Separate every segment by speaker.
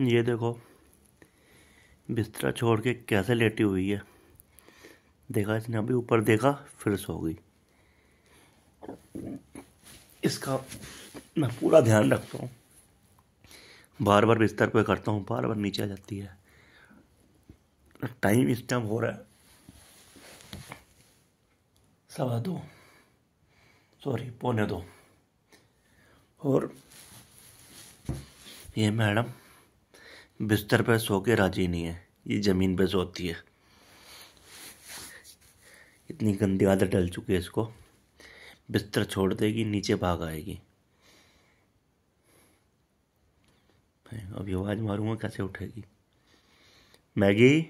Speaker 1: ये देखो बिस्तरा छोड़ के कैसे लेटी हुई है देखा इसने अभी ऊपर देखा फिर सो गई इसका मैं पूरा ध्यान रखता हूँ बार बार बिस्तर पे करता हूँ बार बार नीचे आ जाती है टाइम इस टाइम हो रहा है सवा दो सॉरी पौने दो और ये मैडम बिस्तर पर सो के राजी नहीं है ये ज़मीन पर सोती है इतनी गंदी आदत डल चुकी है इसको बिस्तर छोड़ देगी नीचे भाग आएगी अभी आवाज़ मारूंगा कैसे उठेगी मैगी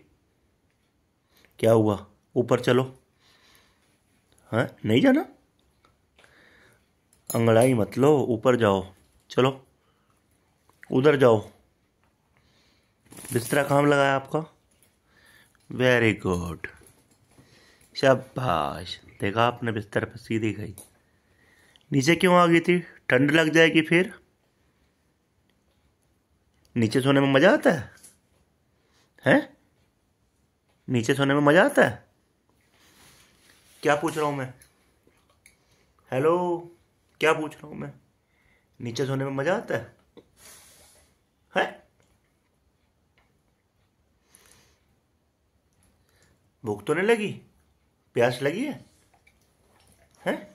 Speaker 1: क्या हुआ ऊपर चलो हाँ नहीं जाना अंगड़ाई मत लो ऊपर जाओ चलो उधर जाओ बिस्तरा काम लगाया आपका वेरी गुड शाबाश देखा आपने बिस्तर पर सीधी गई नीचे क्यों आ गई थी ठंड लग जाएगी फिर नीचे सोने में मज़ा आता है हैं नीचे सोने में मज़ा आता है क्या पूछ रहा हूँ मैं हेलो क्या पूछ रहा हूँ मैं नीचे सोने में मज़ा आता है हैं भूख तो नहीं लगी प्यास लगी है हैं